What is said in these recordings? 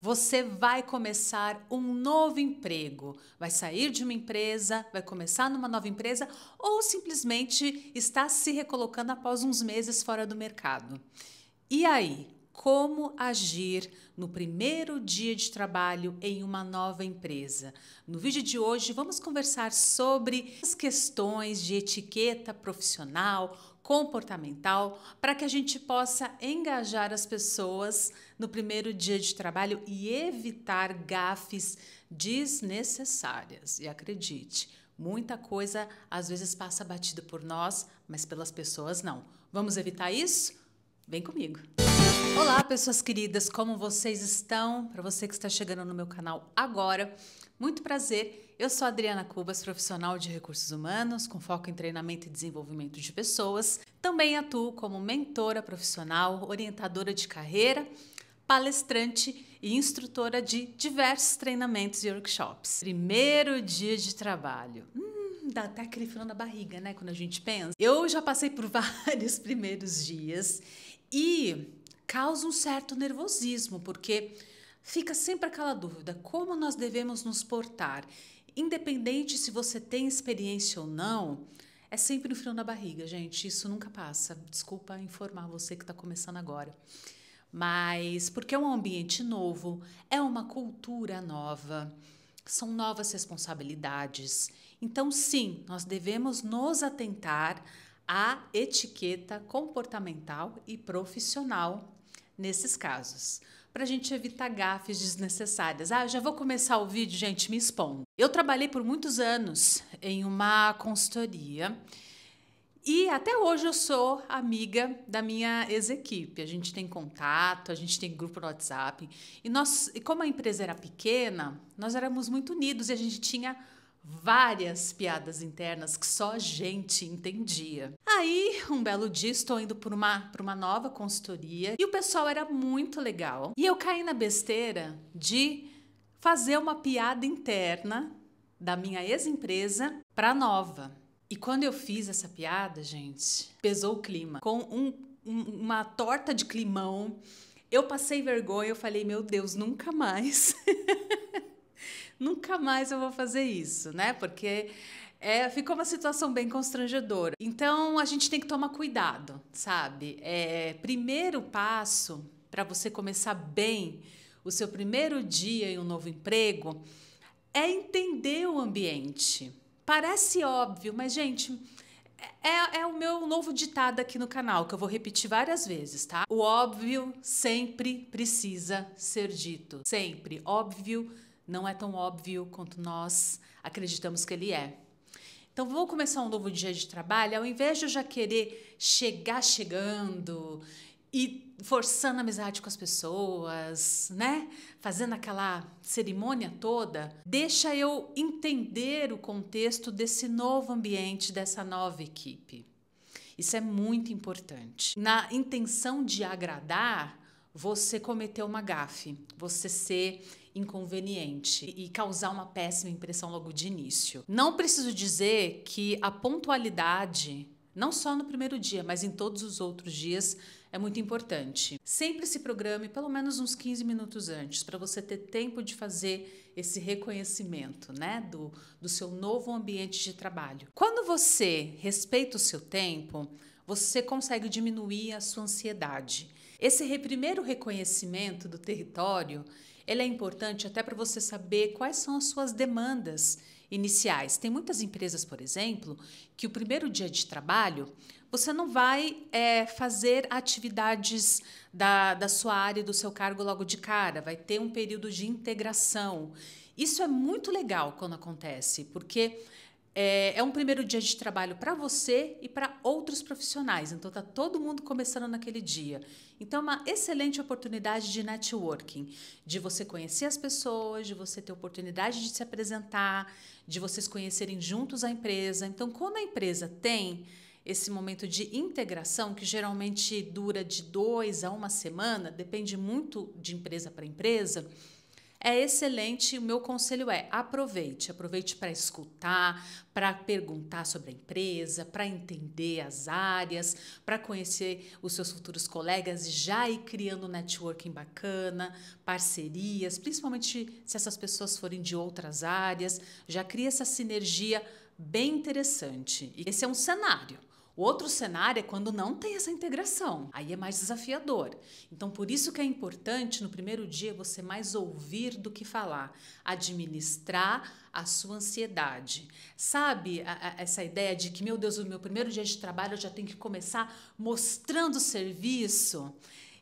Você vai começar um novo emprego, vai sair de uma empresa, vai começar numa nova empresa ou simplesmente está se recolocando após uns meses fora do mercado. E aí, como agir no primeiro dia de trabalho em uma nova empresa. No vídeo de hoje, vamos conversar sobre as questões de etiqueta profissional, comportamental, para que a gente possa engajar as pessoas no primeiro dia de trabalho e evitar gafes desnecessárias. E acredite, Muita coisa às vezes passa batida por nós, mas pelas pessoas não. Vamos evitar isso? Vem comigo! Olá, pessoas queridas, como vocês estão? Para você que está chegando no meu canal agora, muito prazer. Eu sou Adriana Cubas, profissional de recursos humanos, com foco em treinamento e desenvolvimento de pessoas. Também atuo como mentora profissional, orientadora de carreira, palestrante e instrutora de diversos treinamentos e workshops. Primeiro dia de trabalho. Hum, dá até aquele frio na barriga, né, quando a gente pensa. Eu já passei por vários primeiros dias e causa um certo nervosismo, porque fica sempre aquela dúvida: como nós devemos nos portar? Independente se você tem experiência ou não, é sempre no frio na barriga, gente. Isso nunca passa. Desculpa informar você que está começando agora. Mas porque é um ambiente novo, é uma cultura nova, são novas responsabilidades. Então, sim, nós devemos nos atentar a etiqueta comportamental e profissional nesses casos, para a gente evitar gafes desnecessárias. Ah, já vou começar o vídeo, gente, me expondo. Eu trabalhei por muitos anos em uma consultoria e até hoje eu sou amiga da minha ex-equipe. A gente tem contato, a gente tem grupo no WhatsApp. E nós, como a empresa era pequena, nós éramos muito unidos e a gente tinha várias piadas internas que só a gente entendia. Aí, um belo dia, estou indo por uma, por uma nova consultoria e o pessoal era muito legal. E eu caí na besteira de fazer uma piada interna da minha ex-empresa para nova. E quando eu fiz essa piada, gente, pesou o clima. Com um, um, uma torta de climão, eu passei vergonha, eu falei, meu Deus, nunca mais. nunca mais eu vou fazer isso, né? Porque é, ficou uma situação bem constrangedora. Então a gente tem que tomar cuidado, sabe? É, primeiro passo para você começar bem o seu primeiro dia em um novo emprego é entender o ambiente. Parece óbvio, mas gente. É, é, o meu novo ditado aqui no canal, que eu vou repetir várias vezes, tá? O óbvio sempre precisa ser dito. Sempre. Óbvio não é tão óbvio quanto nós acreditamos que ele é. Então, vou começar um novo dia de trabalho, ao invés de eu já querer chegar chegando e forçando amizade com as pessoas, né? Fazendo aquela cerimônia toda, deixa eu entender o contexto desse novo ambiente, dessa nova equipe. Isso é muito importante. Na intenção de agradar, você cometeu uma gafe, você ser inconveniente e causar uma péssima impressão logo de início. Não preciso dizer que a pontualidade, não só no primeiro dia, mas em todos os outros dias, é muito importante. Sempre se programe pelo menos uns 15 minutos antes, para você ter tempo de fazer esse reconhecimento, né, do, do seu novo ambiente de trabalho. Quando você respeita o seu tempo, você consegue diminuir a sua ansiedade. Esse primeiro reconhecimento do território ele é importante até para você saber quais são as suas demandas iniciais. Tem muitas empresas, por exemplo, que o primeiro dia de trabalho você não vai é, fazer atividades da, da sua área, do seu cargo logo de cara, vai ter um período de integração. Isso é muito legal quando acontece, porque é, é um primeiro dia de trabalho para você e para outros profissionais. Então está todo mundo começando naquele dia. Então é uma excelente oportunidade de networking, de você conhecer as pessoas, de você ter oportunidade de se apresentar, de vocês conhecerem juntos a empresa. Então quando a empresa tem esse momento de integração, que geralmente dura de dois a uma semana, depende muito de empresa para empresa, é excelente. O meu conselho é aproveite, aproveite para escutar, para perguntar sobre a empresa, para entender as áreas, para conhecer os seus futuros colegas e já ir criando networking bacana, parcerias, principalmente se essas pessoas forem de outras áreas, já cria essa sinergia bem interessante. E esse é um cenário. O outro cenário é quando não tem essa integração. Aí é mais desafiador. Então, por isso que é importante no primeiro dia você mais ouvir do que falar, administrar a sua ansiedade. Sabe a, a, essa ideia de que, meu Deus, o meu primeiro dia de trabalho eu já tenho que começar mostrando o serviço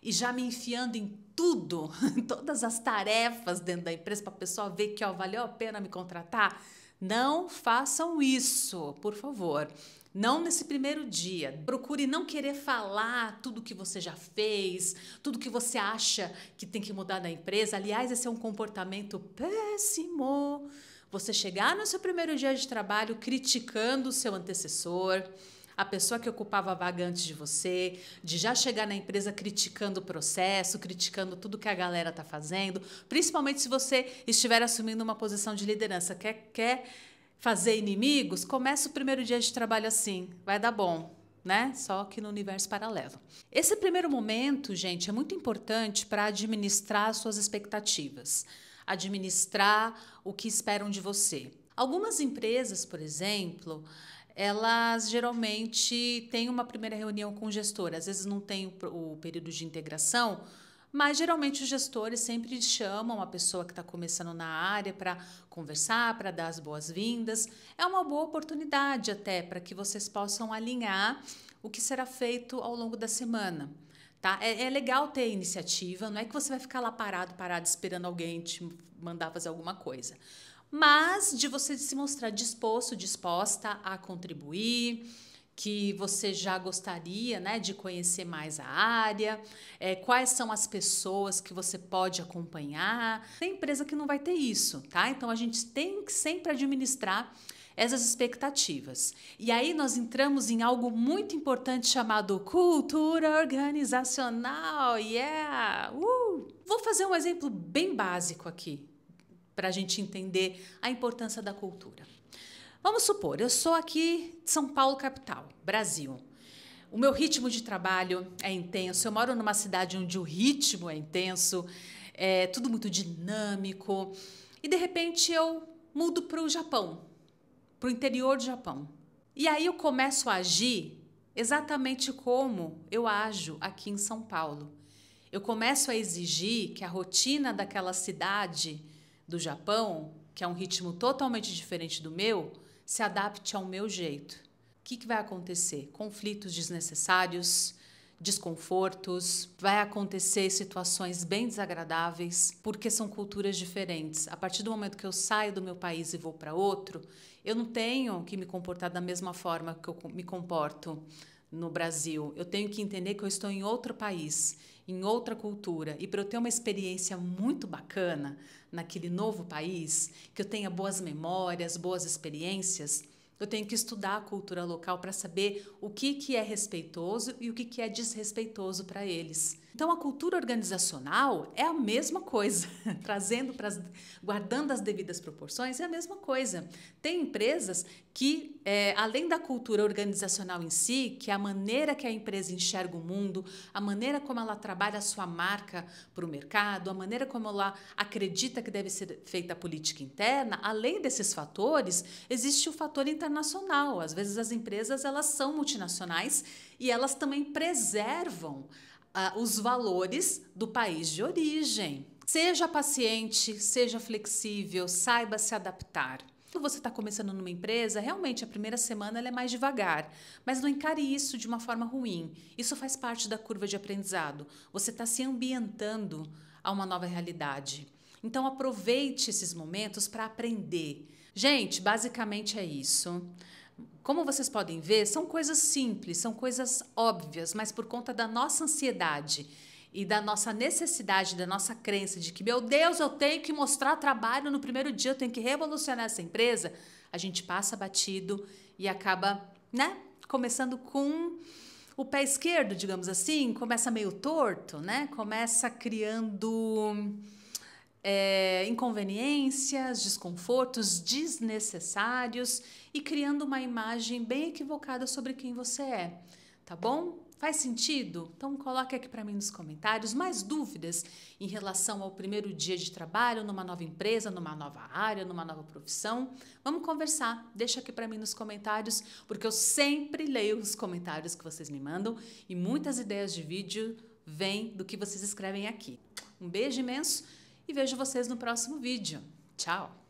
e já me enfiando em tudo, todas as tarefas dentro da empresa para a pessoa ver que ó, valeu a pena me contratar? Não façam isso, por favor. Não nesse primeiro dia. Procure não querer falar tudo que você já fez, tudo que você acha que tem que mudar na empresa. Aliás, esse é um comportamento péssimo. Você chegar no seu primeiro dia de trabalho criticando o seu antecessor, a pessoa que ocupava a vaga antes de você, de já chegar na empresa criticando o processo, criticando tudo que a galera está fazendo, principalmente se você estiver assumindo uma posição de liderança. Quer, quer fazer inimigos, começa o primeiro dia de trabalho assim, vai dar bom, né? Só que no universo paralelo. Esse primeiro momento, gente, é muito importante para administrar suas expectativas, administrar o que esperam de você. Algumas empresas, por exemplo, elas geralmente têm uma primeira reunião com o gestor, às vezes não tem o período de integração, mas geralmente os gestores sempre chamam a pessoa que está começando na área para conversar, para dar as boas-vindas. É uma boa oportunidade até para que vocês possam alinhar o que será feito ao longo da semana. Tá? É, é, legal ter iniciativa, não é que você vai ficar lá parado, parado, esperando alguém te mandar fazer alguma coisa. Mas de você se mostrar disposto, disposta a contribuir, que você já gostaria né, de conhecer mais a área, é, quais são as pessoas que você pode acompanhar. Tem empresa que não vai ter isso, tá? Então a gente tem que sempre administrar essas expectativas. E aí nós entramos em algo muito importante chamado cultura organizacional. Yeah! É uh! Vou fazer um exemplo bem básico aqui para a gente entender a importância da cultura. Vamos supor, eu sou aqui de São Paulo, capital, Brasil. O meu ritmo de trabalho é intenso. Eu moro numa cidade onde o ritmo é intenso, é tudo muito dinâmico. E de repente eu mudo para o Japão, para o interior do Japão. E aí eu começo a agir exatamente como eu ajo aqui em São Paulo. Eu começo a exigir que a rotina daquela cidade do Japão, que é um ritmo totalmente diferente do meu, se adapte ao meu jeito. O que, que vai acontecer? Conflitos desnecessários, desconfortos, vai acontecer situações bem desagradáveis, porque são culturas diferentes. A partir do momento que eu saio do meu país e vou para outro, eu não tenho que me comportar da mesma forma que eu me comporto no Brasil, eu tenho que entender que eu estou em outro país, em outra cultura, e para eu ter uma experiência muito bacana naquele novo país, que eu tenha boas memórias, boas experiências, eu tenho que estudar a cultura local para saber o que, que é respeitoso e o que, que é desrespeitoso para eles. Então a cultura organizacional é a mesma coisa, trazendo para guardando as devidas proporções é a mesma coisa. Tem empresas que é, além da cultura organizacional em si, que é a maneira que a empresa enxerga o mundo, a maneira como ela trabalha a sua marca para o mercado, a maneira como ela acredita que deve ser feita a política interna, além desses fatores, existe o fator internacional. Às vezes as empresas elas são multinacionais e elas também preservam os valores do país de origem. Seja paciente, seja flexível, saiba se adaptar. Quando você está começando numa empresa, realmente a primeira semana ela é mais devagar, mas não encare isso de uma forma ruim. Isso faz parte da curva de aprendizado. Você está se ambientando a uma nova realidade. Então aproveite esses momentos para aprender. Gente, basicamente é isso. Como vocês podem ver, são coisas simples, são coisas óbvias, mas por conta da nossa ansiedade e da nossa necessidade, da nossa crença de que, meu Deus, eu tenho que mostrar trabalho no primeiro dia, eu tenho que revolucionar essa empresa, a gente passa batido e acaba, né, começando com o pé esquerdo, digamos assim, começa meio torto, né? Começa criando é, inconveniências, desconfortos desnecessários e criando uma imagem bem equivocada sobre quem você é, tá bom? Faz sentido? Então coloque aqui para mim nos comentários mais dúvidas em relação ao primeiro dia de trabalho numa nova empresa, numa nova área, numa nova profissão. Vamos conversar. Deixa aqui para mim nos comentários, porque eu sempre leio os comentários que vocês me mandam e muitas ideias de vídeo vêm do que vocês escrevem aqui. Um beijo imenso e vejo vocês no próximo vídeo. Tchau!